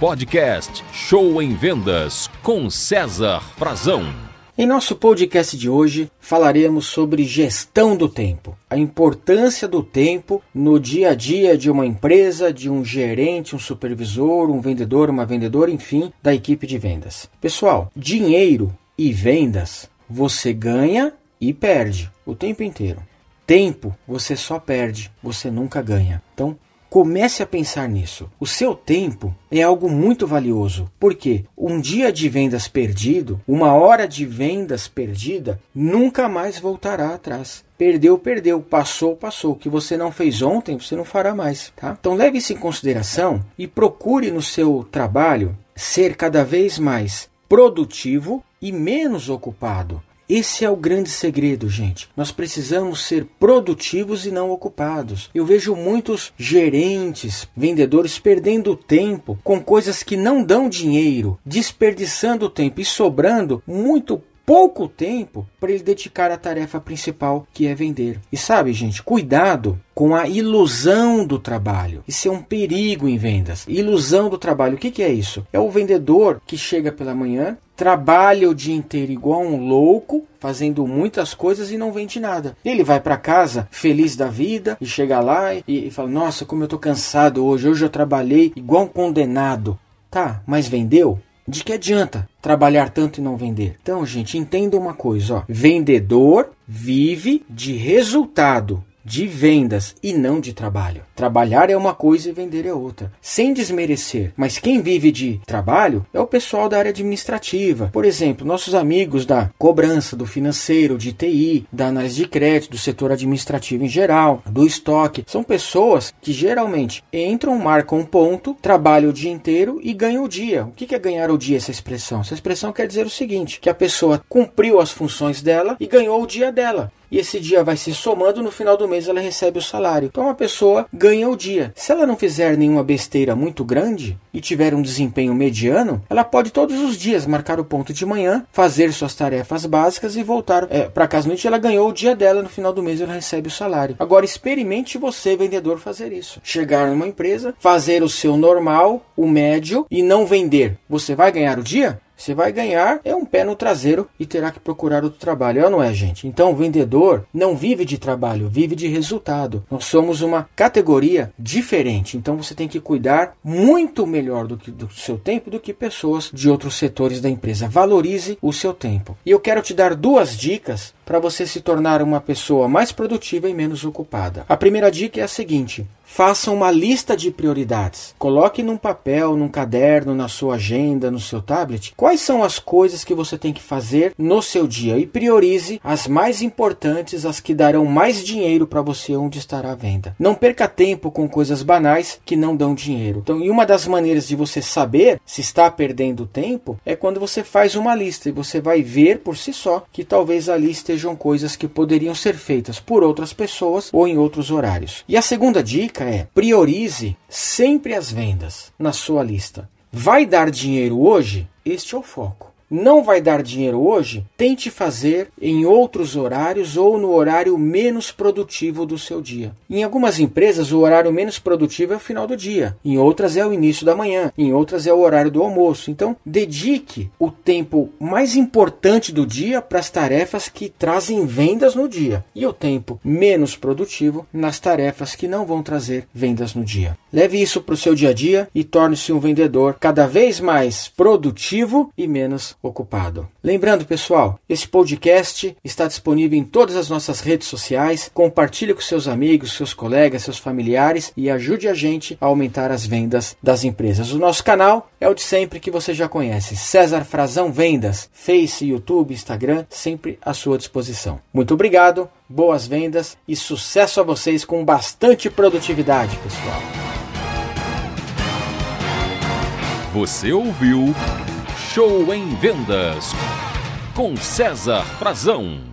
Podcast Show em Vendas com César Frazão. Em nosso podcast de hoje falaremos sobre gestão do tempo, a importância do tempo no dia a dia de uma empresa, de um gerente, um supervisor, um vendedor, uma vendedora, enfim, da equipe de vendas. Pessoal, dinheiro e vendas você ganha e perde o tempo inteiro. Tempo você só perde, você nunca ganha. Então Comece a pensar nisso. O seu tempo é algo muito valioso, porque um dia de vendas perdido, uma hora de vendas perdida, nunca mais voltará atrás. Perdeu, perdeu, passou, passou. O que você não fez ontem, você não fará mais, tá? Então leve isso em consideração e procure no seu trabalho ser cada vez mais produtivo e menos ocupado. Esse é o grande segredo, gente. Nós precisamos ser produtivos e não ocupados. Eu vejo muitos gerentes, vendedores perdendo tempo com coisas que não dão dinheiro, desperdiçando tempo e sobrando muito pouco tempo para ele dedicar à tarefa principal, que é vender. E sabe, gente, cuidado com a ilusão do trabalho. Isso é um perigo em vendas. Ilusão do trabalho, o que, que é isso? É o vendedor que chega pela manhã, trabalha o dia inteiro igual um louco, fazendo muitas coisas e não vende nada. Ele vai para casa feliz da vida e chega lá e, e fala: Nossa, como eu tô cansado hoje, hoje eu trabalhei igual um condenado. Tá, mas vendeu? De que adianta trabalhar tanto e não vender? Então, gente, entenda uma coisa, ó. Vendedor vive de resultado de vendas e não de trabalho. Trabalhar é uma coisa e vender é outra. Sem desmerecer, mas quem vive de trabalho é o pessoal da área administrativa. Por exemplo, nossos amigos da cobrança, do financeiro, de TI, da análise de crédito, do setor administrativo em geral, do estoque. São pessoas que geralmente entram, marcam um ponto, trabalham o dia inteiro e ganham o dia. O que é ganhar o dia essa expressão? Essa expressão quer dizer o seguinte: que a pessoa cumpriu as funções dela e ganhou o dia dela e esse dia vai se somando, no final do mês ela recebe o salário. Então uma pessoa ganha o dia. Se ela não fizer nenhuma besteira muito grande e tiver um desempenho mediano, ela pode todos os dias marcar o ponto de manhã, fazer suas tarefas básicas e voltar é, para casa noite. Ela ganhou o dia dela, no final do mês ela recebe o salário. Agora experimente você, vendedor, fazer isso. Chegar numa empresa, fazer o seu normal, o médio e não vender. Você vai ganhar o dia? Você vai ganhar é um pé no traseiro e terá que procurar outro trabalho. É não é, gente? Então, o vendedor não vive de trabalho, vive de resultado. Nós somos uma categoria diferente. Então, você tem que cuidar muito melhor do, que, do seu tempo do que pessoas de outros setores da empresa. Valorize o seu tempo. E eu quero te dar duas dicas para você se tornar uma pessoa mais produtiva e menos ocupada. A primeira dica é a seguinte: faça uma lista de prioridades. Coloque num papel, num caderno, na sua agenda, no seu tablet, quais são as coisas que você tem que fazer no seu dia e priorize as mais importantes, as que darão mais dinheiro para você onde estará a venda. Não perca tempo com coisas banais que não dão dinheiro. Então, e uma das maneiras de você saber se está perdendo tempo é quando você faz uma lista e você vai ver por si só que talvez ali esteja sejam coisas que poderiam ser feitas por outras pessoas ou em outros horários. E a segunda dica é: priorize sempre as vendas na sua lista. Vai dar dinheiro hoje? Este é o foco não vai dar dinheiro hoje, tente fazer em outros horários ou no horário menos produtivo do seu dia. Em algumas empresas, o horário menos produtivo é o final do dia, em outras é o início da manhã, em outras é o horário do almoço. Então, dedique o tempo mais importante do dia para as tarefas que trazem vendas no dia e o tempo menos produtivo nas tarefas que não vão trazer vendas no dia. Leve isso para o seu dia a dia e torne-se um vendedor cada vez mais produtivo e menos ocupado. Lembrando, pessoal, esse podcast está disponível em todas as nossas redes sociais. Compartilhe com seus amigos, seus colegas, seus familiares e ajude a gente a aumentar as vendas das empresas. O nosso canal é o de sempre que você já conhece, César Frazão Vendas, Face, YouTube, Instagram, sempre à sua disposição. Muito obrigado, boas vendas e sucesso a vocês com bastante produtividade, pessoal. Você ouviu Show em Vendas, com César Frazão.